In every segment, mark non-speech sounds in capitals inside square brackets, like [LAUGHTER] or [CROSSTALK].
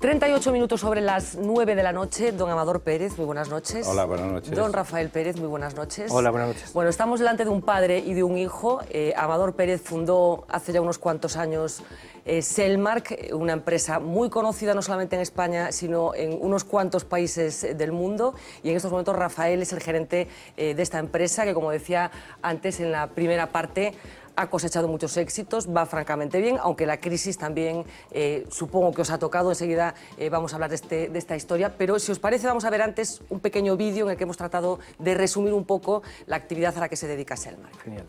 38 minutos sobre las 9 de la noche. Don Amador Pérez, muy buenas noches. Hola, buenas noches. Don Rafael Pérez, muy buenas noches. Hola, buenas noches. Bueno, estamos delante de un padre y de un hijo. Eh, Amador Pérez fundó hace ya unos cuantos años eh, Selmark, una empresa muy conocida no solamente en España, sino en unos cuantos países del mundo. Y en estos momentos Rafael es el gerente eh, de esta empresa que, como decía antes en la primera parte, ha cosechado muchos éxitos, va francamente bien, aunque la crisis también eh, supongo que os ha tocado, enseguida eh, vamos a hablar este, de, esta historia, pero si os parece vamos a ver antes un pequeño vídeo en el que hemos tratado de resumir un poco la actividad a la que se dedica Selmar. Genial.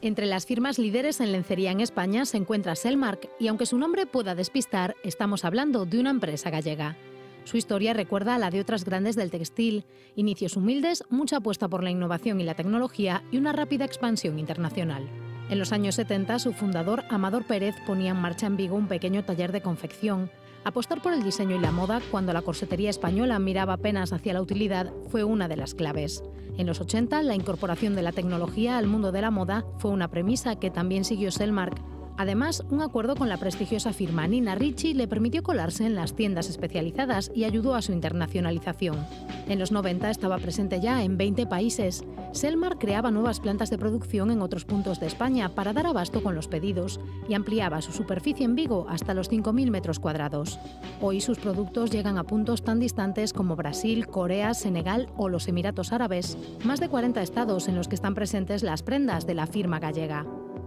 Entre las firmas líderes en lencería en España se encuentra Selmark y aunque su nombre pueda despistar, estamos hablando de una empresa gallega. Su historia recuerda a la de otras grandes del textil, inicios humildes, mucha apuesta por la innovación y la tecnología y una rápida expansión internacional. En los años 70, su fundador, Amador Pérez, ponía en marcha en Vigo un pequeño taller de confección. Apostar por el diseño y la moda, cuando la corsetería española miraba apenas hacia la utilidad, fue una de las claves. En los 80, la incorporación de la tecnología al mundo de la moda fue una premisa que también siguió Selmark Además, un acuerdo con la prestigiosa firma Nina Ricci le permitió colarse en las tiendas especializadas y ayudó a su internacionalización. En los 90 estaba presente ya en 20 países. Selmar creaba nuevas plantas de producción en otros puntos de España para dar abasto con los pedidos y ampliaba su superficie en Vigo hasta los 5.000 metros cuadrados. Hoy sus productos llegan a puntos tan distantes como Brasil, Corea, Senegal o los Emiratos Árabes, más de 40 estados en los que están presentes las prendas de la firma gallega.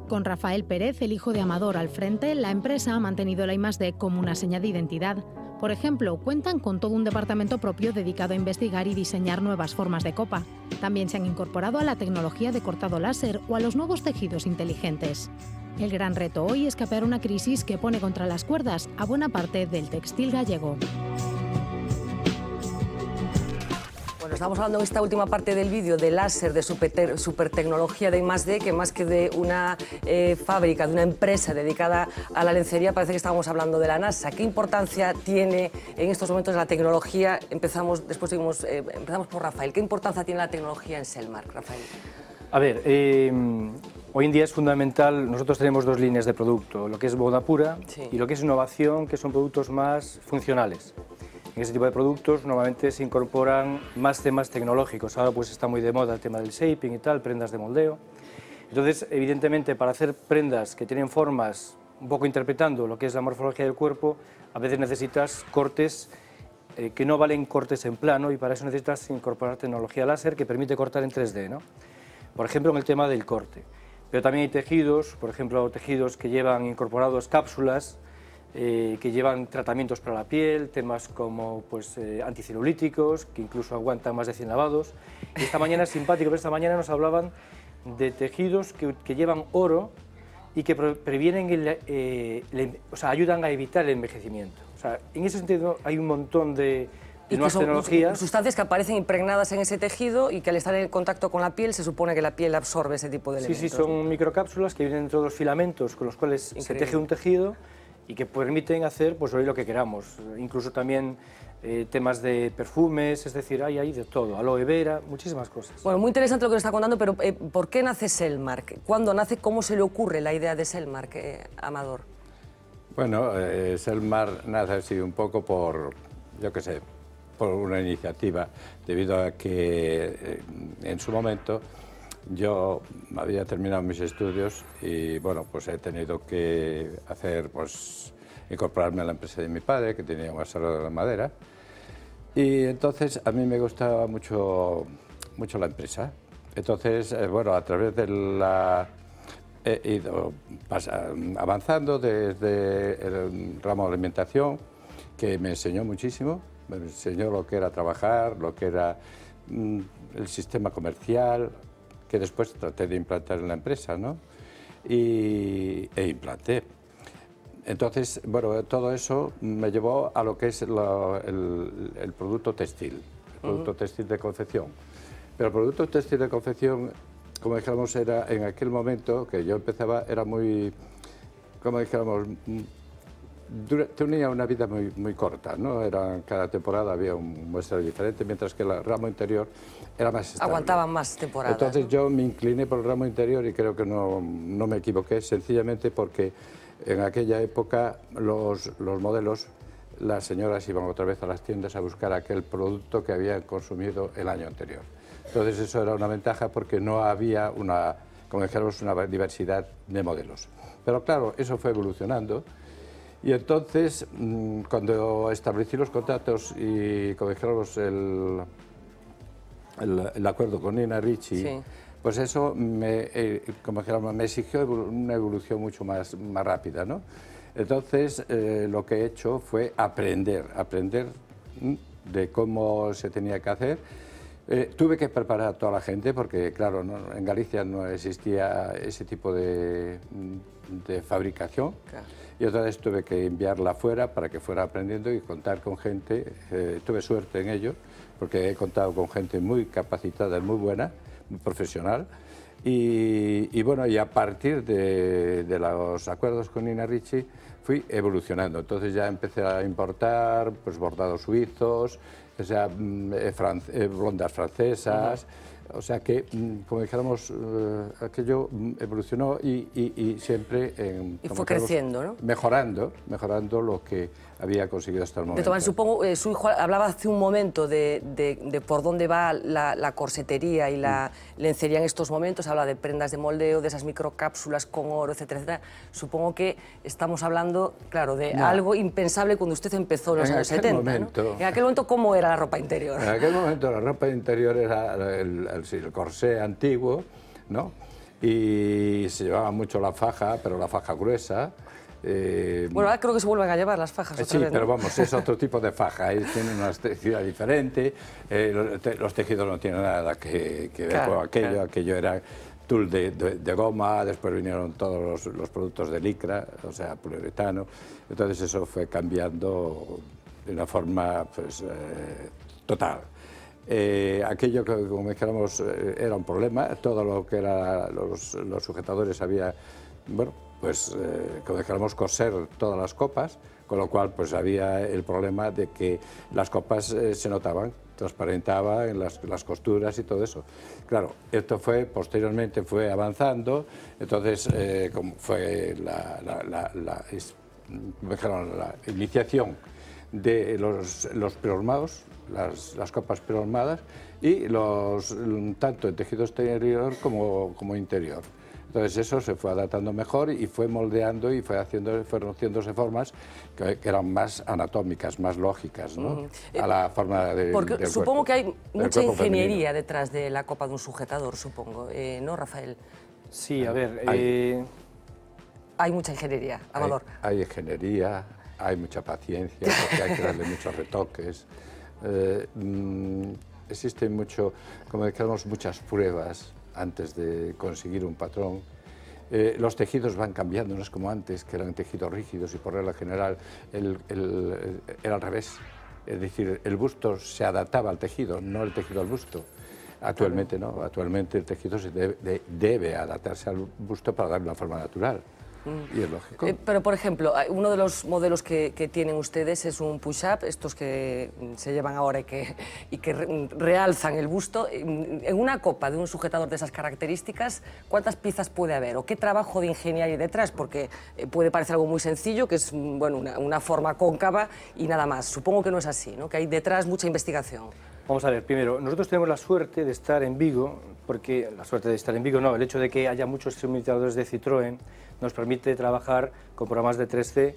Con Rafael Pérez, el hijo de Amador, al frente, la empresa ha mantenido la I+D como una seña de identidad. Por ejemplo, cuentan con todo un departamento propio dedicado a investigar y diseñar nuevas formas de copa. También se han incorporado a la tecnología de cortado láser o a los nuevos tejidos inteligentes. El gran reto hoy es capear una crisis que pone contra las cuerdas a buena parte del textil gallego estamos hablando en esta última parte del vídeo de láser, de super, tecnología de I+.D., que más que de una eh, fábrica, de una empresa dedicada a la lencería, parece que estábamos hablando de la NASA. ¿Qué importancia tiene en estos momentos la tecnología? Empezamos, después seguimos, eh, empezamos por Rafael. ¿Qué importancia tiene la tecnología en Selmark, Rafael? A ver, eh, hoy en día es fundamental, nosotros tenemos dos líneas de producto, lo que es boda pura y lo que es innovación, que son productos más funcionales. En este tipo de productos normalmente se incorporan más temas tecnológicos. Ahora pues está muy de moda el tema del shaping y tal, prendas de moldeo. Entonces, evidentemente, para hacer prendas que tienen formas, un poco interpretando lo que es la morfología del cuerpo, a veces necesitas cortes eh, que no valen cortes en plano y para eso necesitas incorporar tecnología láser que permite cortar en 3D, ¿no? Por ejemplo, en el tema del corte. Pero también hay tejidos, por ejemplo, tejidos que llevan incorporados cápsulas eh, que llevan tratamientos para la piel, temas como pues, eh, anticelulíticos, que incluso aguantan más de 100 lavados. Y esta mañana es simpático, pero esta mañana nos hablaban de tejidos que, llevan oro y que previenen, eh, o sea, ayudan a evitar el envejecimiento. O sea, en ese sentido hay un montón de, nuevas tecnologías. Sustancias que aparecen impregnadas en ese tejido y que al estar en contacto con la piel se supone que la piel absorbe ese tipo de elementos. Sí, sí, son microcápsulas que vienen dentro de los filamentos con los cuales se teje un tejido y que permiten hacer pues hoy lo que queramos, incluso también eh, temas de perfumes, es decir, hay ahí de todo, aloe vera, muchísimas cosas. Bueno, muy interesante lo que nos está contando, pero eh, ¿por qué nace Selmark? ¿Cuándo nace? ¿Cómo se le ocurre la idea de Selmark, eh, Amador? Bueno, Selmar nace así un poco por, yo qué sé, por una iniciativa, debido a que en su momento yo había terminado mis estudios y bueno, pues he tenido que hacer, pues incorporarme a la empresa de mi padre, que tenía un asador de la madera. Y entonces a mí me gustaba mucho, mucho la empresa. Entonces, eh, bueno, a través de la... He ido avanzando desde el ramo de alimentación, que me enseñó muchísimo, me enseñó lo que era trabajar, lo que era mm, el sistema comercial, que después traté de implantar en la empresa, ¿no? Y, e implanté. Entonces, bueno, todo eso me llevó a lo que es el, producto textil, el producto textil de confección. Pero el producto textil de confección, como dijéramos, era en aquel momento que yo empezaba, era muy, como dijéramos, tenía una vida muy, muy corta, ¿no? Era, cada temporada había un muestreo diferente, mientras que el ramo interior era más estable. Aguantaban más temporadas. Entonces yo me incliné por el ramo interior y creo que no, no me equivoqué, sencillamente porque en aquella época los, los modelos las señoras iban otra vez a las tiendas a buscar aquel producto que habían consumido el año anterior. Entonces eso era una ventaja porque no había una, como dijéramos, una diversidad de modelos. Pero claro, eso fue evolucionando y entonces, mm, cuando establecí los contratos y como el, el, acuerdo con Nina Ricci, pues eso me, eh, como dijéramos, me exigió una evolución mucho más, rápida. ¿no? Entonces, eh, lo que he hecho fue aprender, aprender mm, de cómo se tenía que hacer eh, tuve que preparar a toda la gente porque, claro, en Galicia no existía ese tipo de, mm, fabricación. Y otra vez tuve que enviarla afuera para que fuera aprendiendo y contar con gente. Eh, tuve suerte en ello porque he contado con gente muy capacitada, muy buena, muy profesional. Y, bueno, y a partir de, los acuerdos con Nina Ricci fui evolucionando. Entonces ya empecé a importar pues, bordados suizos, o sea, mm, eh, eh, blondas rondas francesas. O sea que, mm, como dijéramos, eh, aquello mm, evolucionó y, siempre... y fue creciendo, ¿no? Mejorando, mejorando lo que había conseguido hasta el momento. supongo, eh, su hijo hablaba hace un momento de, de, por dónde va la, corsetería y la mm. lencería en estos momentos, habla de prendas de moldeo, de esas microcápsulas con oro, etcétera, Supongo que estamos hablando, claro, de algo impensable cuando usted empezó en los años 70. ¿no? En aquel momento, ¿cómo era la ropa interior? En aquel momento la ropa interior era el, el corsé antiguo, ¿no? Y se llevaba mucho la faja, pero la faja gruesa eh, bueno, creo que se vuelven a llevar las fajas. Eh, otra sí, pero vamos, es otro [LAUGHS] tipo de faja, Tiene eh, tiene una textura diferente, los, tejidos no tienen nada que, ver con aquello, aquello era tul de, goma, después vinieron todos los, productos de licra, o sea, poliuretano, entonces eso fue cambiando de una forma pues, total. aquello que, como dijéramos, era un problema, todo lo que eran los, sujetadores había, bueno, pues eh, dejáramos coser todas las copas, con lo cual pues había el problema de que las copas eh, se notaban, transparentaba en las, costuras y todo eso. Claro, esto fue, posteriormente fue avanzando, entonces eh, como fue la, iniciación de los, los preormados, las, copas preormadas, y los, tanto en tejido exterior como, como interior. Entonces eso se fue adaptando mejor y fue moldeando y fue haciendo, fueron haciéndose formas que, eran más anatómicas, más lógicas, ¿no? A la forma de, Porque supongo que hay mucha ingeniería detrás de la copa de un sujetador, supongo, eh, ¿no, Rafael? Sí, a ver... Hay, eh, mucha ingeniería, a valor. Hay, ingeniería, hay mucha paciencia, porque hay que darle [LAUGHS] muchos retoques. Eh, mm, existen mucho, como decíamos, muchas pruebas antes de conseguir un patrón. Eh, los tejidos van cambiando, no es como antes, que eran tejidos rígidos y por regla general era al revés. Es decir, el busto se adaptaba al tejido, no el tejido al busto. Actualmente no, actualmente el tejido se debe, debe adaptarse al busto para darle una forma natural. Mm. Y lógico. Eh, pero, por ejemplo, uno de los modelos que, tienen ustedes es un push-up, estos que mm, se llevan ahora y que, [LAUGHS] mm, realzan el busto. Eh, en una copa de un sujetador de esas características, ¿cuántas piezas puede haber? ¿O qué trabajo de ingeniería hay detrás? Porque eh, puede parecer algo muy sencillo, que es bueno, una, una forma cóncava y nada más. Supongo que no es así, ¿no? que hay detrás mucha investigación. Vamos a ver, primero, nosotros tenemos la suerte de estar en Vigo, porque la suerte de estar en Vigo, no, el hecho de que haya muchos simuladores de Citroën nos permite trabajar con programas de 3C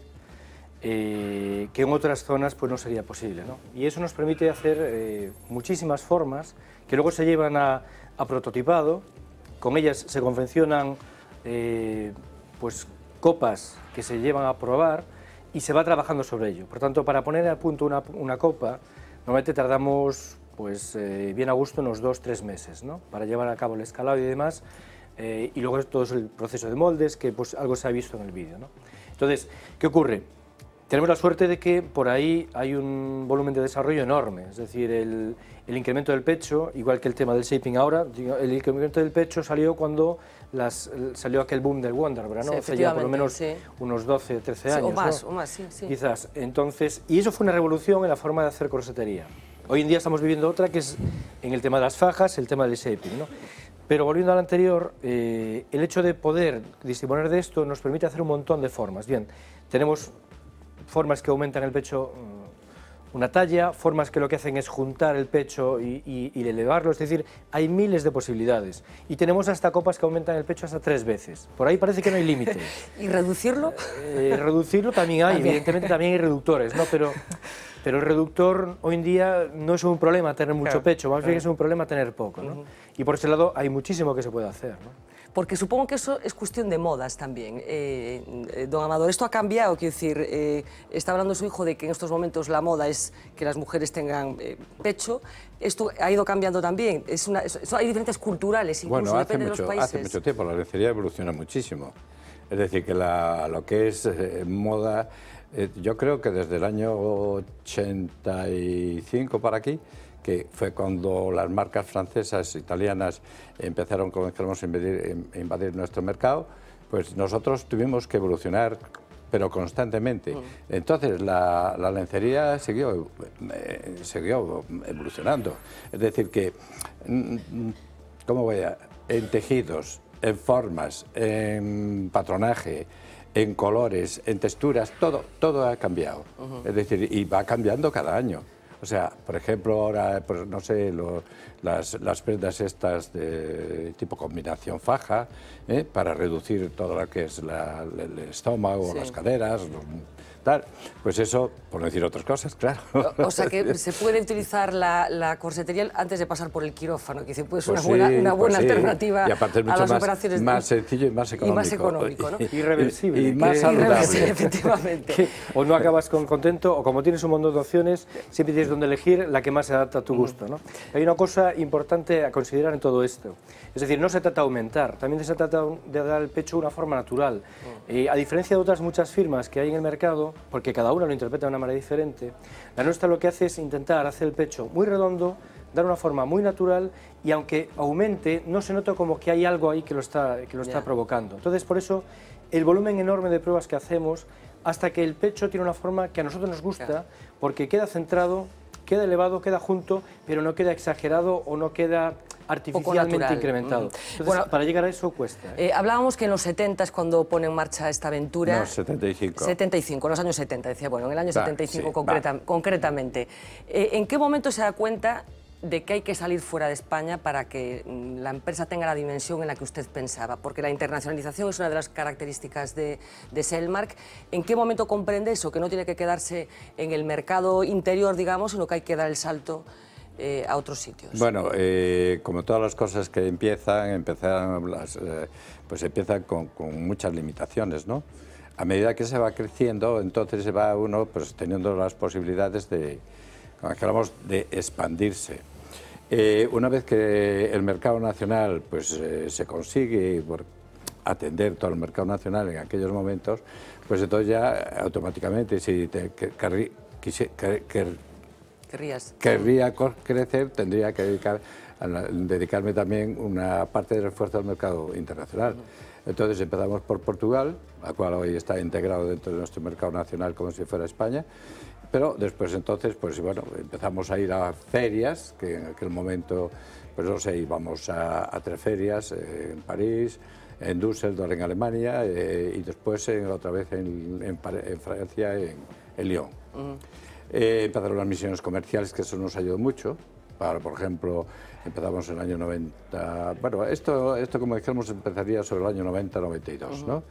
eh, que en otras zonas pues no sería posible. Y eso nos permite hacer eh, muchísimas formas que luego se llevan a, prototipado, con ellas se convencionan eh, pues, copas que se llevan a probar y se va trabajando sobre ello. Por tanto, para poner a punto una copa, normalmente tardamos pues eh, bien a gusto unos dos, tres meses, ¿no? Para llevar a cabo el escalado y demás. Eh, y luego todo es el proceso de moldes, que pues algo se ha visto en el vídeo, ¿no? Entonces, ¿qué ocurre? Tenemos la suerte de que por ahí hay un volumen de desarrollo enorme, es decir, el, incremento del pecho, igual que el tema del shaping ahora, el incremento del pecho salió cuando salió aquel boom del Wonderbra, ¿no? Sí, por lo menos unos 12, 13 años. O más, o más, sí, Quizás. Entonces, y eso fue una revolución en la forma de hacer corsetería. Hoy en día estamos viviendo otra que es en el tema de las fajas, el tema del shaping. ¿no? Pero volviendo al anterior, eh, el hecho de poder disponer de esto nos permite hacer un montón de formas. Bien, tenemos formas que aumentan el pecho mm, una talla, formas que lo que hacen es juntar el pecho y, elevarlo, es decir, hay miles de posibilidades. Y tenemos hasta copas que aumentan el pecho hasta tres veces. Por ahí parece que no hay límite. [LAUGHS] ¿Y reducirlo? Eh, reducirlo también hay, evidentemente también hay reductores, ¿no? Pero [LAUGHS] Pero el reductor hoy en día no es un problema tener mucho pecho, más bien es un problema tener poco. ¿no? Y por ese lado hay muchísimo que se puede hacer. ¿no? Porque supongo que eso es cuestión de modas también. Eh, eh, don Amador, esto ha cambiado, quiero decir, eh, está hablando su hijo de que en estos momentos la moda es que las mujeres tengan pecho. Esto ha ido cambiando también. Es una, hay diferencias culturales, incluso bueno, depende de los países. Hace mucho tiempo la lencería evoluciona muchísimo. Es decir, que lo que es moda eh, yo creo que desde el año 85 para aquí, que fue cuando las marcas francesas, e italianas empezaron a em, invadir, nuestro mercado, pues nosotros tuvimos que evolucionar pero constantemente. Entonces, la, lencería siguió, eh, siguió evolucionando. Es decir, que, mm, mm, ¿cómo voy a...? En tejidos, en formas, en patronaje, en colores, en texturas, todo, todo ha cambiado. Es decir, y va cambiando cada año. O sea, por ejemplo, ahora, pues, no sé, las, las, prendas estas de tipo combinación faja, ¿eh? para reducir todo lo que es el estómago, las caderas, los pues eso, por no decir otras cosas, claro. O, sea que [LAUGHS] se puede utilizar la, la, corsetería antes de pasar por el quirófano, que es pues una, buena, una pues buena alternativa y aparte es mucho a más, sencillo y más económico. Y más económico, ¿no? [LAUGHS] Irreversible. Y, más saludable. efectivamente. o no acabas con contento, o como tienes un montón de opciones, siempre tienes donde elegir la que más se adapta a tu mm. gusto, ¿no? Hay una cosa importante a considerar en todo esto. Es decir, no se trata de aumentar, también se trata de dar al pecho una forma natural. Y mm. eh, a diferencia de otras muchas firmas que hay en el mercado, porque cada uno lo interpreta de una manera diferente, la nuestra lo que hace es intentar hacer el pecho muy redondo, dar una forma muy natural y aunque aumente, no se nota como que hay algo ahí que lo está, que lo está provocando. Entonces, por eso, el volumen enorme de pruebas que hacemos hasta que el pecho tiene una forma que a nosotros nos gusta, porque queda centrado, queda elevado, queda junto, pero no queda exagerado o no queda artificialmente incrementado. Mm. bueno, para llegar a eso cuesta. ¿eh? Eh, hablábamos que en los 70 s cuando pone en marcha esta aventura. No, 75. 75, en los años 70, decía, bueno, en el año 75 concretamente. Eh, ¿En qué momento se da cuenta de que hay que salir fuera de España para que mm, la empresa tenga la dimensión en la que usted pensaba, porque la internacionalización es una de las características de, Selmark. ¿En qué momento comprende eso? Que no tiene que quedarse en el mercado interior, digamos, sino que hay que dar el salto eh, a otros sitios. Bueno, eh, como todas las cosas que empiezan, eh, pues empiezan con, muchas limitaciones, ¿no? A medida que se va creciendo, entonces se va uno pues, teniendo las posibilidades de, de expandirse. Eh, una vez que el mercado nacional pues, eh, se consigue por atender todo el mercado nacional en aquellos momentos, pues entonces ya automáticamente si te querría crecer tendría que dedicarme también una parte del esfuerzo al mercado internacional. Entonces empezamos por Portugal, la cual hoy está integrado dentro de nuestro mercado nacional como si fuera España, pero después entonces, pues bueno, empezamos a ir a ferias, que en aquel momento, pues no sé, íbamos a, tres ferias, eh, en París, en Düsseldorf, en Alemania, eh, y después eh, otra vez en, Francia, en, Lyon. empezaron las misiones comerciales, que eso nos ayudó mucho. Para, por ejemplo, empezamos en el año 90, bueno, esto, esto como dijéramos empezaría sobre el año 90-92, ¿no?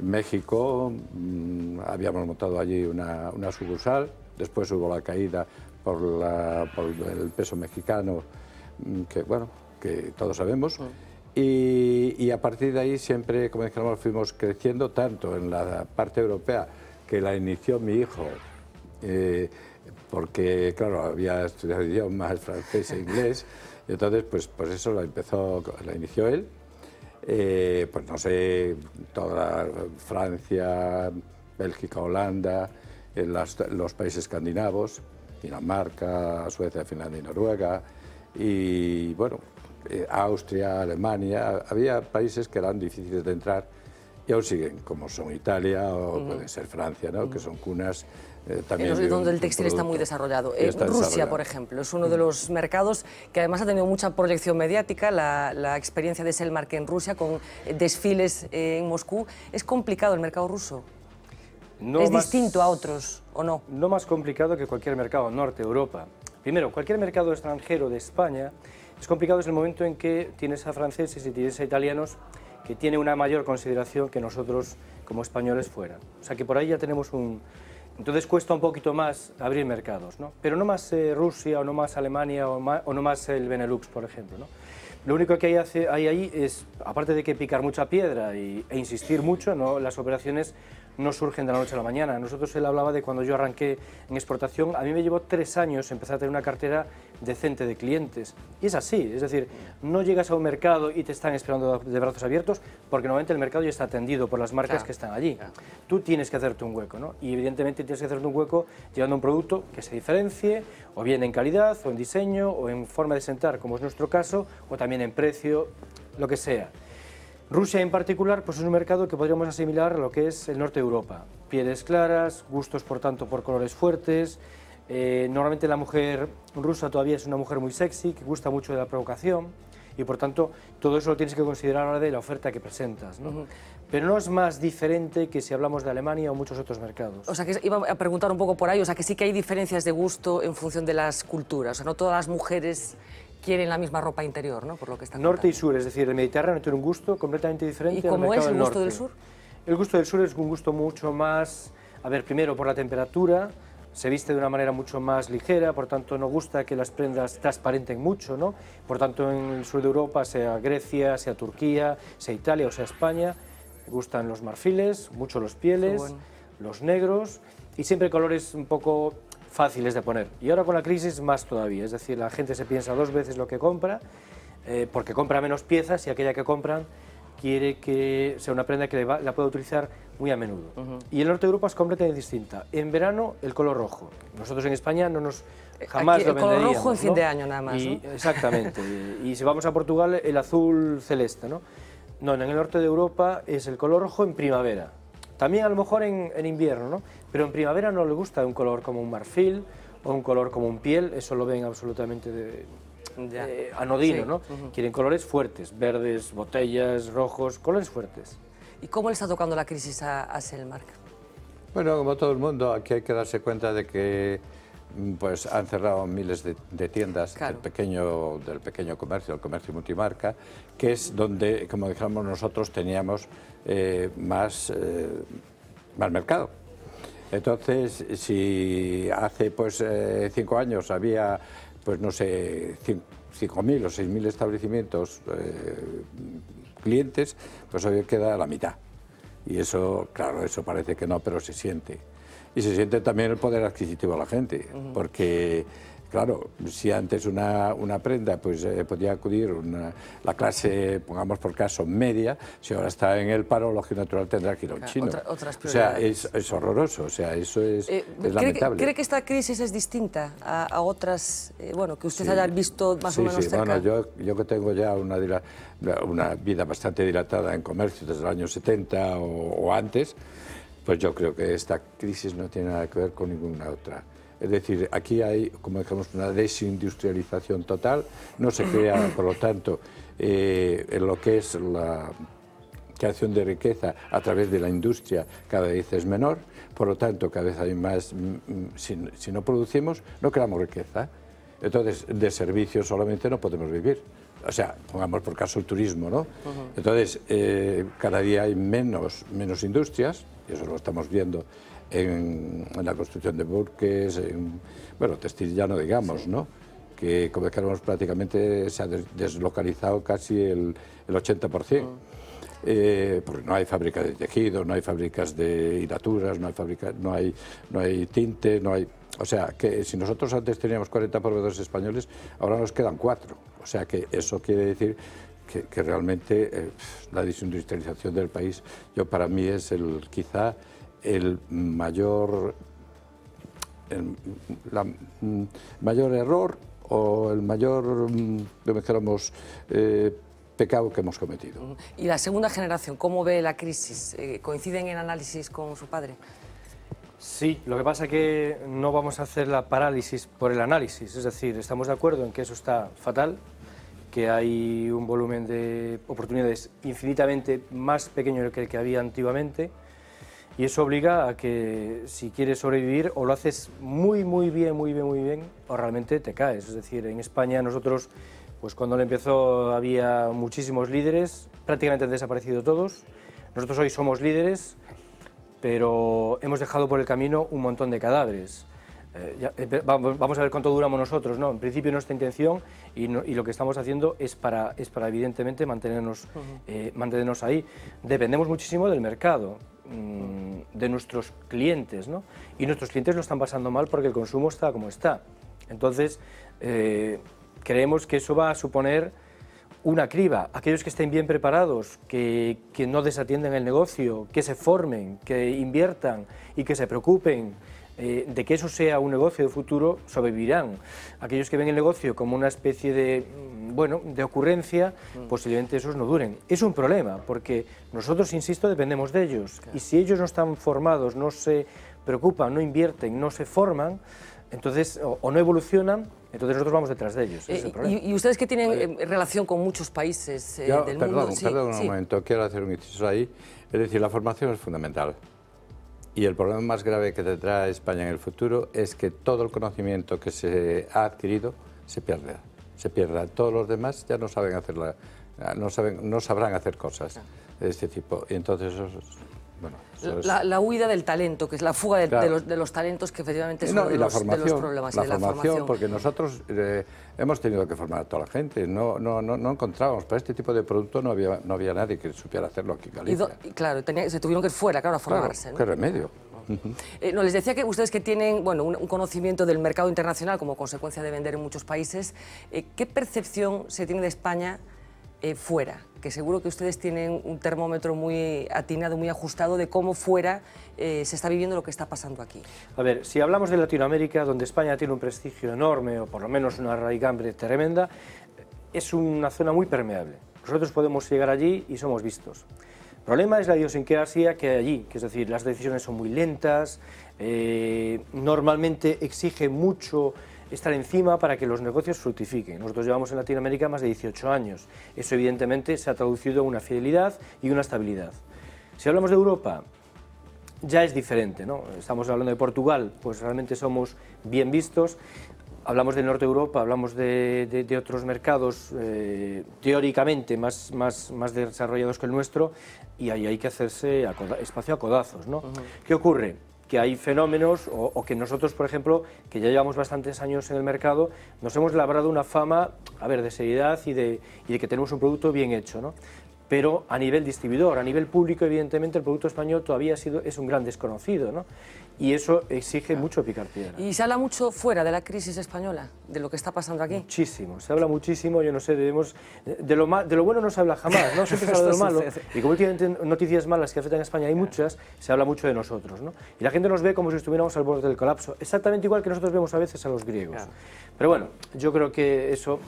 México mm, habíamos montado allí una, una sucursal, Después hubo la caída por, el peso mexicano, mm, que bueno, que todos sabemos. Y, a partir de ahí siempre, como fuimos creciendo tanto en la parte europea, que la inició mi hijo, eh, porque claro, había estudiado idiomas francés e inglés, y [LAUGHS] entonces pues, pues eso la, empezó, la inició él, eh, pues no sé, toda Francia, Bélgica, Holanda, en los países escandinavos, Dinamarca, Suecia, Finlandia y Noruega, y bueno, eh, Austria, Alemania, había países que eran difíciles de entrar y aún siguen, como son Italia o puede ser Francia, ¿no? que son cunas eh, también. donde el textil está muy desarrollado. Eh, Rusia, por ejemplo, es uno de los mercados que además ha tenido mucha proyección mediática. La, experiencia de Selmark en Rusia con desfiles en Moscú. ¿Es complicado el mercado ruso? ¿Es distinto a otros o no? No más complicado que cualquier mercado, norte, Europa. Primero, cualquier mercado extranjero de España es complicado desde el momento en que tienes a franceses y tienes a italianos que tiene una mayor consideración que nosotros como españoles fuera. O sea que por ahí ya tenemos un... Entonces cuesta un poquito más abrir mercados, ¿no? Pero no más eh, Rusia o no más Alemania o, no más el Benelux, por ejemplo, ¿no? Lo único que hay, ahí es, aparte de que picar mucha piedra y, e insistir mucho, ¿no? Las operaciones no surgen de la noche a la mañana. Nosotros él hablaba de cuando yo arranqué en exportación, a mí me llevó tres años empezar a tener una cartera decente de clientes. Y es así, es decir, no llegas a un mercado y te están esperando de brazos abiertos porque normalmente el mercado ya está atendido por las marcas que están allí. Tú tienes que hacerte un hueco, ¿no? Y evidentemente tienes que hacerte un hueco llevando un producto que se diferencie, o bien en calidad, o en diseño, o en forma de sentar, como es nuestro caso, o también en precio, lo que sea. Rusia en particular pues es un mercado que podríamos asimilar a lo que es el norte de Europa. Pieles claras, gustos por tanto por colores fuertes. Eh, normalmente la mujer rusa todavía es una mujer muy sexy, que gusta mucho de la provocación y por tanto todo eso lo tienes que considerar a la hora de la oferta que presentas. Pero no es más diferente que si hablamos de Alemania o muchos otros mercados. O sea, que iba a preguntar un poco por ahí, o sea, que sí que hay diferencias de gusto en función de las culturas, o no todas las mujeres quieren la misma ropa interior, ¿no? Por lo que está Norte y sur, es decir, el Mediterráneo tiene un gusto completamente diferente. ¿Y cómo es el gusto del sur? El gusto del sur es un gusto mucho más, a ver, primero por la temperatura, se viste de una manera mucho más ligera, por tanto no gusta que las prendas transparenten mucho, ¿no? Por tanto en el sur de Europa, sea Grecia, sea Turquía, sea Italia o sea España, gustan los marfiles, mucho los pieles, los negros y siempre colores un poco fáciles de poner. Y ahora con la crisis más todavía, es decir, la gente se piensa dos veces lo que compra, eh, porque compra menos piezas y aquella que compran quiere que sea una prenda que la pueda utilizar muy a menudo. Y el norte de Europa es completamente distinta. En verano, el color rojo. Nosotros en España no nos eh, jamás Aquí, el color rojo en fin de año nada más. Exactamente. [LAUGHS] y, si vamos a Portugal, el azul celeste, ¿no? No, en el norte de Europa es el color rojo en primavera. También a lo mejor en, en invierno, ¿no? Pero en primavera no le gusta un color como un marfil o un color como un piel, eso lo ven absolutamente de, anodino, ¿no? Quieren colores fuertes, verdes, botellas, rojos, colores fuertes. ¿Y cómo le está tocando la crisis a, a Selmark? Bueno, como todo el mundo, aquí hay que darse cuenta de que mm, pues han cerrado miles de, tiendas del, pequeño, del pequeño comercio, el comercio multimarca, que es donde, como dijimos nosotros, teníamos eh, más, eh, más mercado. Entonces, si hace pues eh, cinco años había, pues no sé, 5.000 o 6.000 establecimientos eh, clientes, pues hoy queda la mitad. Y eso, claro, eso parece que no, pero se siente. Y se siente también el poder adquisitivo de la gente, porque Claro, si antes una, una prenda pues eh, podía acudir una, la clase, pongamos por caso, media, si ahora está en el paro, lógico natural tendrá que ir a un chino. o sea, es, horroroso, o sea, eso es, eh, ¿cree Que, ¿Cree que esta crisis es distinta a, otras, eh, bueno, que usted hayan haya visto más o menos sí. yo, que tengo ya una, una vida bastante dilatada en comercio desde el año 70 o, o antes, pues yo creo que esta crisis no tiene nada que ver con ninguna otra. Es decir, aquí hay, como decíamos, una desindustrialización total, no se crea, [CLEARS THROAT] por lo tanto, eh, lo que es la creación de riqueza a través de la industria cada vez es menor, por lo tanto, cada vez hay más, mm, mm, si, no producimos, no creamos riqueza. Entonces, de servicios solamente no podemos vivir o sea, pongamos por caso el turismo, ¿no? Entonces, eh, cada día hay menos, menos industrias, y eso lo estamos viendo en, la construcción de burques, en, bueno, textil ya no digamos, ¿no? que como decíamos prácticamente se ha deslocalizado casi el, el 80%. Ah. Eh, porque no hay fábrica de tejido, no hay fábricas de hilaturas, no hay, fábrica, no hay, no hay tinte, no hay... O sea, que si nosotros antes teníamos 40 proveedores españoles, ahora nos quedan cuatro, O sea, que eso quiere decir que, realmente eh, la desindustrialización del país, yo para mí es el quizá el mayor, el mm, mayor error o el mayor, mm, eh, pecado que hemos cometido. ¿Y la segunda generación, cómo ve la crisis? Eh, ¿Coinciden en análisis con su padre? Sí, lo que pasa es que no vamos a hacer la parálisis por el análisis, es decir, estamos de acuerdo en que eso está fatal, que hay un volumen de oportunidades infinitamente más pequeño que el que había antiguamente, y eso obliga a que si quieres sobrevivir o lo haces muy, muy bien, muy bien, muy bien, o realmente te caes. Es decir, en España nosotros, pues cuando le empezó había muchísimos líderes, prácticamente han desaparecido todos. Nosotros hoy somos líderes, pero hemos dejado por el camino un montón de cadáveres. Eh, eh, vamos a ver cuánto duramos nosotros, ¿no? En principio nuestra intención y, y lo que estamos haciendo es para, es para evidentemente mantenernos, eh, mantenernos ahí. Dependemos muchísimo del mercado. Mm, de nuestros clientes, ¿no? Y nuestros clientes lo están pasando mal porque el consumo está como está. Entonces, eh, creemos que eso va a suponer una criba. Aquellos que estén bien preparados, que, que no desatienden el negocio, que se formen, que inviertan y que se preocupen eh, de que eso sea un negocio de futuro, sobrevivirán. Aquellos que ven el negocio como una especie de, mm, bueno, de ocurrencia, mm. posiblemente esos no duren. Es un problema, porque nosotros, insisto, dependemos de ellos. Y si ellos no están formados, no se preocupan, no invierten, no se forman, entonces, o, no evolucionan, entonces nosotros vamos detrás de ellos. Eh, y, ustedes que tienen eh, relación con muchos países del mundo... Perdón, perdón un momento, quiero hacer un inciso ahí. Es decir, la formación es fundamental. Y el problema más grave que tendrá España en el futuro es que todo el conocimiento que se ha adquirido se pierda. Se pierda. Todos los demás ya no saben hacerla, no, saben, no sabrán hacer cosas de este tipo. Y entonces eso la, huida del talento, que es la fuga de, los, talentos que efectivamente es de, los, problemas. y eh, la formación, porque nosotros eh, hemos tenido que formar a toda la gente, no, no, no, encontrábamos, para este tipo de producto no había, no había nadie que supiera hacerlo aquí en Galicia. claro, se tuvieron que ir fuera, claro, a formarse. ¿Qué remedio? Eh, no, les decía que ustedes que tienen bueno, un, conocimiento del mercado internacional como consecuencia de vender en muchos países, ¿qué percepción se tiene de España eh, fuera, que seguro que ustedes tienen un termómetro muy atinado, muy ajustado de cómo fuera eh, se está viviendo lo que está pasando aquí. A ver, si hablamos de Latinoamérica, donde España tiene un prestigio enorme, o por lo menos una raigambre tremenda, es una zona muy permeable. Nosotros podemos llegar allí y somos vistos. El problema es la idiosincrasia que hay allí, que es decir, las decisiones son muy lentas, eh, normalmente exige mucho estar encima para que los negocios fructifiquen. Nosotros llevamos en Latinoamérica más de 18 años. Eso evidentemente se ha traducido en una fidelidad y una estabilidad. Si hablamos de Europa, ya es diferente, ¿no? Estamos hablando de Portugal, pues realmente somos bien vistos. Hablamos del norte de Europa, hablamos de, otros mercados eh, teóricamente más, más, más, desarrollados que el nuestro y ahí hay que hacerse espacio a codazos, ¿Qué ocurre? que hay fenómenos o, que nosotros, por ejemplo, que ya llevamos bastantes años en el mercado, nos hemos labrado una fama, a ver, de seriedad y de, y de que tenemos un producto bien hecho, ¿no? pero a nivel distribuidor, a nivel público, evidentemente, el producto español todavía sido, es un gran desconocido, ¿no? Y eso exige mucho picar piedra. ¿Y se habla mucho fuera de la crisis española, de lo que está pasando aquí? Muchísimo, se habla muchísimo, yo no sé, debemos... De lo, de lo bueno no se habla jamás, ¿no? Siempre se habla de lo [LAUGHS] malo. Y como últimamente noticias malas que afectan a España hay muchas, se habla mucho de nosotros, ¿no? Y la gente nos ve como si estuviéramos al borde del colapso, exactamente igual que nosotros vemos a veces a los griegos. Pero bueno, yo creo que eso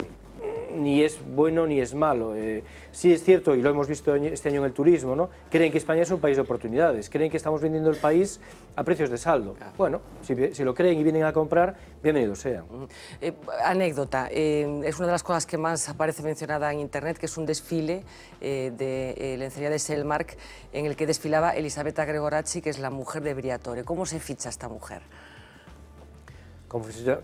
ni es bueno ni es malo. Eh, sí es cierto, y lo hemos visto este año en el turismo, ¿no? creen que España es un país de oportunidades, creen que estamos vendiendo el país a precios de saldo. Bueno, si, lo creen y vienen a comprar, bienvenidos sean. Eh, anécdota, eh, es una de las cosas que más aparece mencionada en Internet, que es un desfile de la lencería de Selmark en el que desfilaba Elisabetta Gregoracci, que es la mujer de Briatore. ¿Cómo se ficha esta mujer?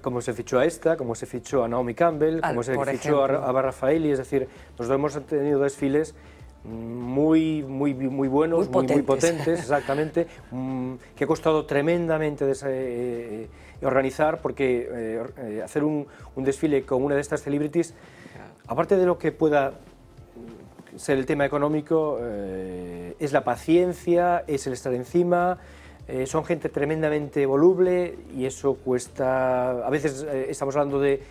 como se, fichó a esta, como se fichó a Naomi Campbell, como se fichó a, a Rafaeli, es decir, nosotros hemos tenido desfiles muy, muy, muy buenos, muy potentes, [LAUGHS] exactamente, mm, que ha costado tremendamente de, eh, eh, organizar, porque eh, hacer un, desfile con una de estas celebrities, aparte de lo que pueda ser el tema económico, es la paciencia, es el estar encima, eh, son gente tremendamente voluble y eso cuesta... A veces eh, estamos hablando de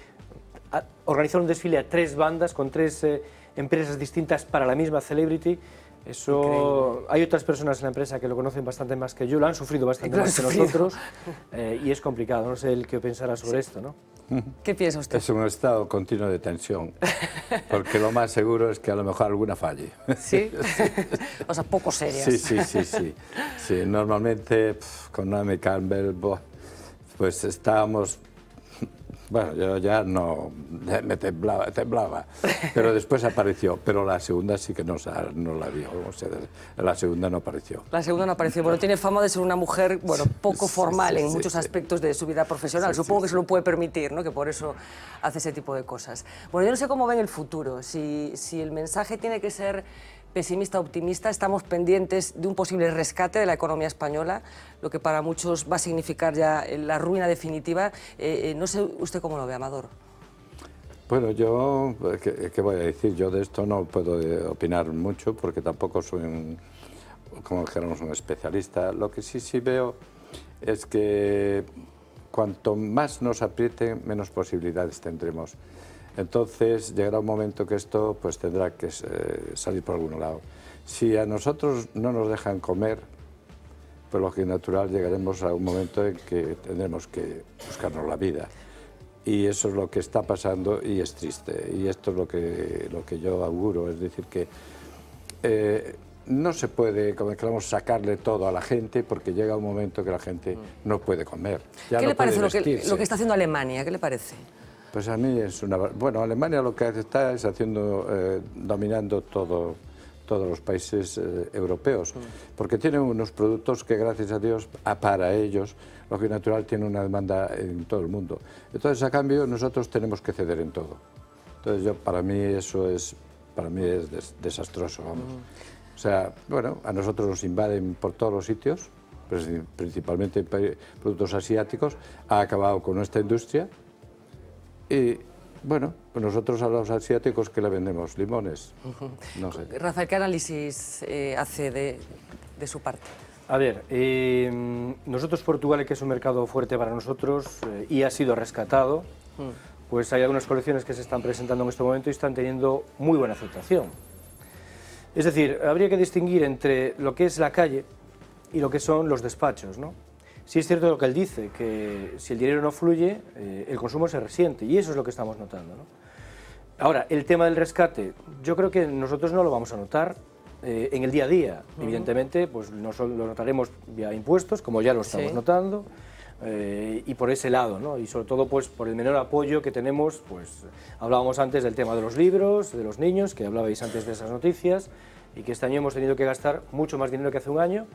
organizar un desfile a tres bandas con tres eh, empresas distintas para la misma celebrity eso hay otras personas en la empresa que lo conocen bastante más que yo, lo han sufrido bastante más que nosotros eh, y es complicado. No sé el que pensará sobre esto, ¿no? [LAUGHS] ¿Qué piensa usted? Es un estado continuo de tensión, porque lo más seguro es que a lo mejor alguna falle. Sí, [LAUGHS] o sea, poco serias. Sí, sí, sí, sí. normalmente con Naomi Campbell, pues estábamos bueno, yo ya no, me temblaba, temblaba, pero después apareció, pero la segunda sí que no, la vio, o sea, la segunda no apareció. La segunda no apareció, bueno, tiene fama de ser una mujer, bueno, poco formal en muchos aspectos de su vida profesional, supongo que se lo puede permitir, ¿no?, que por eso hace ese tipo de cosas. Bueno, yo no sé cómo ven el futuro, si, si el mensaje tiene que ser pesimista optimista. Estamos pendientes de un posible rescate de la economía española, lo que para muchos va a significar ya eh, la ruina definitiva. Eh, eh, no sé usted cómo lo ve, Amador. Bueno, yo, ¿qué, voy a decir? Yo de esto no puedo opinar mucho porque tampoco soy un, como dijéramos, un especialista. Lo que sí sí veo es que cuanto más nos aprieten, menos posibilidades tendremos. Entonces llegará un momento que esto pues, tendrá que eh, salir por algún lado. Si a nosotros no nos dejan comer, pues lo que es natural llegaremos a un momento en que tendremos que buscarnos la vida. Y eso es lo que está pasando y es triste. Y esto es lo que, lo que yo auguro, es decir, que eh, no se puede, como sacarle todo a la gente porque llega un momento que la gente mm. no puede comer. ¿Qué le parece lo que está haciendo Alemania? ¿Qué le parece? Pues a mí es una... Bueno, Alemania lo que está es haciendo, eh, dominando todos los países eh, europeos, mm. porque tienen unos productos que gracias a Dios, para ellos, lo que natural tiene una demanda en todo el mundo. Entonces, a cambio, nosotros tenemos que ceder en todo. Entonces, yo, para mí eso es, para mí es desastroso, mm. O sea, bueno, a nosotros nos invaden por todos los sitios, principalmente productos asiáticos, ha acabado con nuestra industria, y bueno, pues nosotros a los asiáticos que le vendemos limones. No Rafael, ¿qué análisis eh, hace de, su parte? A ver, em, nosotros Portugal, que es un mercado fuerte para nosotros eh, y ha sido rescatado, mm. pues hay algunas colecciones que se están presentando en este momento y están teniendo muy buena aceptación. Es decir, habría que distinguir entre lo que es la calle y lo que son los despachos, ¿no? Sí es cierto lo que él dice, que si el dinero no fluye, eh, el consumo se resiente, y eso es lo que estamos notando. Ahora, el tema del rescate, yo creo que nosotros no lo vamos a notar eh, en el día a día. Evidentemente, pues no lo notaremos vía impuestos, como ya lo estamos notando, eh, y por ese lado, Y sobre todo, pues por el menor apoyo que tenemos, pues hablábamos antes del tema de los libros, de los niños, que hablabais antes de esas noticias, y que este año hemos tenido que gastar mucho más dinero que hace un año,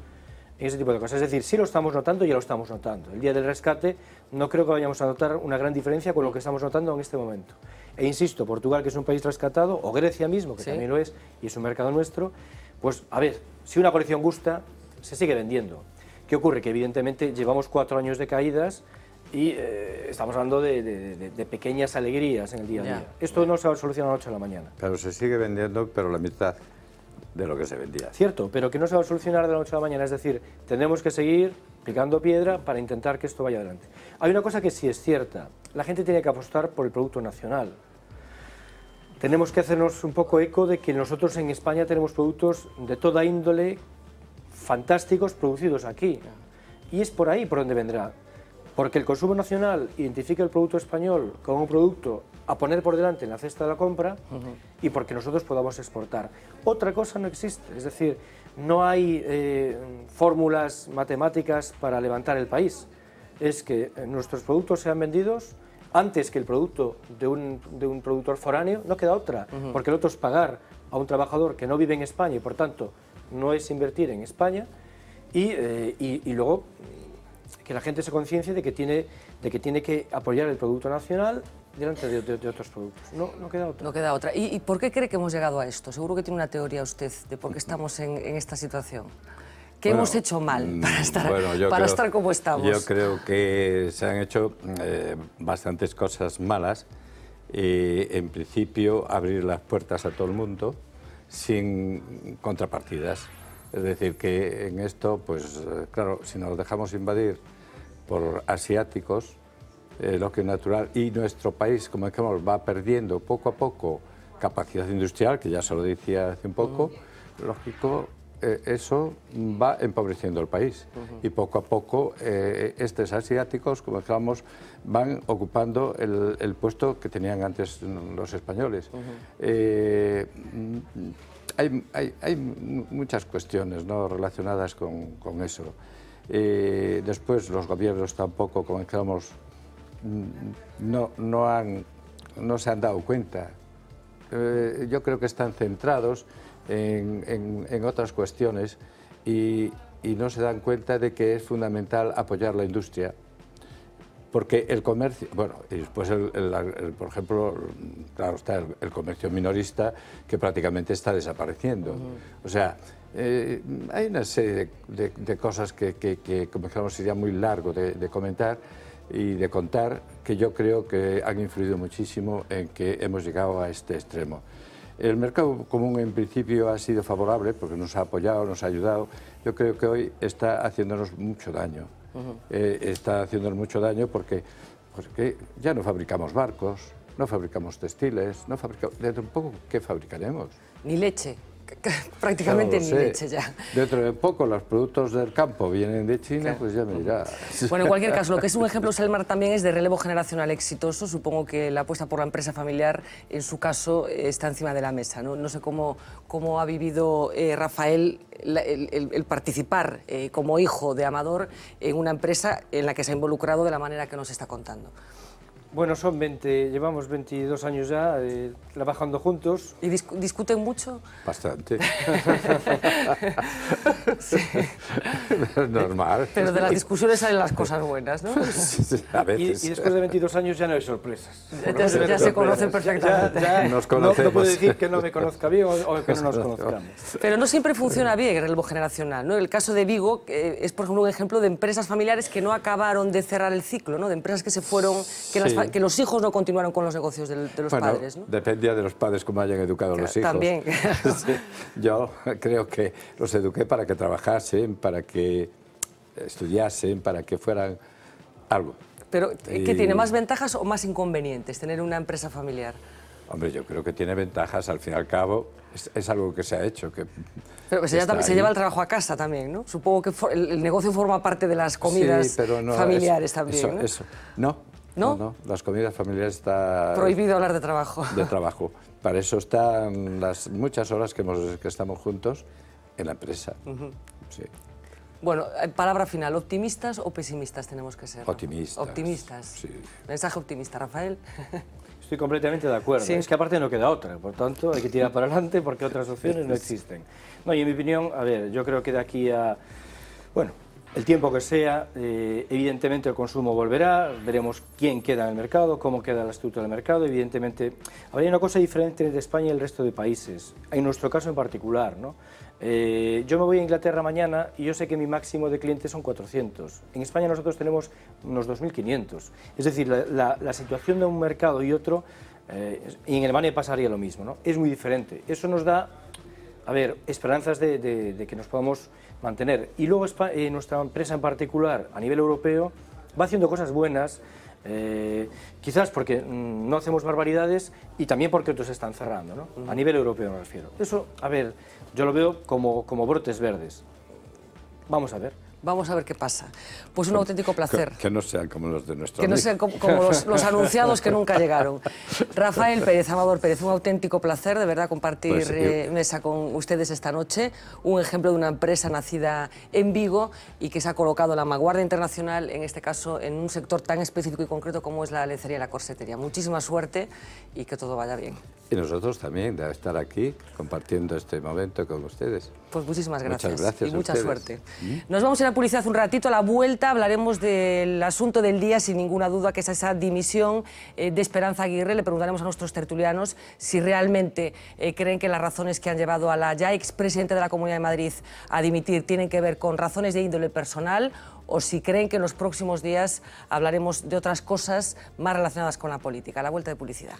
ese tipo de cosas. Es decir, si lo estamos notando, ya lo estamos notando. El día del rescate no creo que vayamos a notar una gran diferencia con lo que estamos notando en este momento. E insisto, Portugal, que es un país rescatado, o Grecia mismo, que también lo es, y es un mercado nuestro, pues a ver, si una colección gusta, se sigue vendiendo. ¿Qué ocurre? Que evidentemente llevamos cuatro años de caídas y eh, estamos hablando de, pequeñas alegrías en el día a día. Esto no se va a solucionar la noche a la mañana. Pero se sigue vendiendo, pero la mitad de lo que se vendía. Cierto, pero que no se va a solucionar de la noche a la mañana. Es decir, tenemos que seguir picando piedra para intentar que esto vaya adelante. Hay una cosa que sí es cierta. La gente tiene que apostar por el producto nacional. Tenemos que hacernos un poco eco de que nosotros en España tenemos productos de toda índole fantásticos producidos aquí. Y es por ahí por donde vendrá. Porque el consumo nacional identifica el producto español como un producto a poner por delante en la cesta de la compra y porque nosotros podamos exportar. Otra cosa no existe, es decir, no hay eh, fórmulas matemáticas para levantar el país. Es que eh, nuestros productos sean vendidos antes que el producto de un, productor foráneo, no queda otra, porque el otro es pagar a un trabajador que no vive en España y por tanto no es invertir en España y, eh, y luego que la gente se conciencia de que tiene, de que tiene que apoyar el producto nacional delante de, otros productos. No, queda otra. No ¿Y, por qué cree que hemos llegado a esto? Seguro que tiene una teoría usted de por qué estamos en, esta situación. ¿Qué hemos hecho mal mm, para, estar, para estar como estamos? Yo creo que se han hecho eh, bastantes cosas malas. Eh, en principio, abrir las puertas a todo el mundo sin contrapartidas. Es decir, que en esto, pues eh, claro, si nos dejamos invadir por asiáticos, eh, lo que es natural, y nuestro país, como decíamos, va perdiendo poco a poco capacidad industrial, que ya se lo decía hace un poco, lógico, eh, eso va empobreciendo el país. Y poco a poco, estos asiáticos, como decíamos, van ocupando el, puesto que tenían antes los españoles hay, muchas cuestiones ¿no? relacionadas con, eso. Eh, después los gobiernos tampoco, como decíamos, mm, no, no, no se han dado cuenta. Eh, yo creo que están centrados en, otras cuestiones y no se dan cuenta de que es fundamental apoyar la industria porque el comercio, bueno, y después, el, por ejemplo, claro está el, comercio minorista que prácticamente está desapareciendo. O sea, eh, hay una serie de, cosas que, que, como sería muy largo de, comentar y de contar que yo creo que han influido muchísimo en que hemos llegado a este extremo. El mercado común en principio ha sido favorable porque nos ha apoyado, nos ha ayudado. Yo creo que hoy está haciéndonos mucho daño. Eh, está haciendo mucho daño porque, porque ya no fabricamos barcos, no fabricamos textiles, no fabricamos... desde un poco, ¿qué fabricaremos? Ni leche. [LAUGHS] prácticamente en ni leche ya. Dentro de poco los productos del campo vienen de China, pues ya me [LAUGHS] Bueno, en cualquier caso, lo que es un ejemplo Selmar también es de relevo generacional exitoso. Supongo que la apuesta por la empresa familiar, en su caso, está encima de la mesa. No, sé cómo, cómo ha vivido eh, Rafael el, participar eh, como hijo de Amador en una empresa en la que se ha involucrado de la manera que nos está contando. Bueno, son 20, llevamos 22 años ya eh, trabajando juntos. ¿Y discuten mucho? Bastante. [LAUGHS] sí. [LAUGHS] Normal. Pero de las discusiones salen las cosas buenas, ¿no? [LAUGHS] A veces. Y, después de 22 años ya no hay sorpresas. ya se conocen perfectamente. nos No, puedo decir que no me conozca bien o, que no nos conozcamos. Pero no siempre funciona bien el relevo generacional, ¿no? El caso de Vigo es, por ejemplo, un ejemplo de empresas familiares que no acabaron de cerrar el ciclo, ¿no? De empresas que se fueron, que las que los hijos no continuaron con los negocios de, los padres, ¿no? dependía de los padres cómo hayan educado a los hijos. También. [LAUGHS] yo creo que los eduqué para que trabajasen, para que estudiasen, para que fueran algo. Pero, eh, ¿qué tiene, más ventajas o más inconvenientes tener una empresa familiar? Hombre, yo creo que tiene ventajas, al fin y al cabo, es, algo que se ha hecho. pero se, lleva el trabajo a casa también, ¿no? Supongo que el, negocio forma parte de las comidas familiares también. ¿no? Eso, no, ¿No? Pues ¿No? las comidas familiares está... Prohibido hablar de trabajo. De trabajo. Para eso están las muchas horas que, estamos juntos en la empresa. Bueno, eh, palabra final, ¿optimistas o pesimistas tenemos que ser? Optimistas. Optimistas. Sí. Mensaje optimista, Rafael. Estoy completamente de acuerdo. Sí. Es que aparte no queda otra, por tanto hay que tirar para adelante porque otras opciones no existen. No, y en mi opinión, a ver, yo creo que de aquí a... Bueno, el tiempo que sea, eh, evidentemente el consumo volverá, veremos quién queda en el mercado, cómo queda la estructura del mercado, evidentemente habría una cosa diferente entre España y el resto de países, en nuestro caso en particular. ¿no? Eh, yo me voy a Inglaterra mañana y yo sé que mi máximo de clientes son 400, en España nosotros tenemos unos 2.500, es decir, la, situación de un mercado y otro, eh, y en Alemania pasaría lo mismo, ¿no? es muy diferente, eso nos da, a ver, esperanzas de que nos podamos mantener. Y luego eh, nuestra empresa en particular, a nivel europeo, va haciendo cosas buenas, eh, quizás porque mm, no hacemos barbaridades y también porque otros están cerrando, ¿no? a nivel europeo me refiero. Eso, a ver, yo lo veo como, como brotes verdes. Vamos a ver. Vamos a ver qué pasa. Pues un auténtico placer. Que, no sean como los de nuestro Que no sean como, los, anunciados que nunca llegaron. [LAUGHS] Rafael Pérez, Amador Pérez, un auténtico placer de verdad compartir pues, eh, eh, mesa con ustedes esta noche. Un ejemplo de una empresa nacida en Vigo y que se ha colocado la maguarda internacional, en este caso en un sector tan específico y concreto como es la lecería y la corsetería. Muchísima suerte y que todo vaya bien. Y nosotros también, de estar aquí compartiendo este momento con ustedes. Pues muchísimas gracias. y mucha suerte. ¿Mm? Nos vamos a la publicidad un ratito. A la vuelta hablaremos del asunto del día, sin ninguna duda, que es esa dimisión eh, de Esperanza Aguirre. Le preguntaremos a nuestros tertulianos si realmente eh, creen que las razones que han llevado a la ya expresidente de la Comunidad de Madrid a dimitir tienen que ver con razones de índole personal o si creen que en los próximos días hablaremos de otras cosas más relacionadas con la política. A la vuelta de publicidad.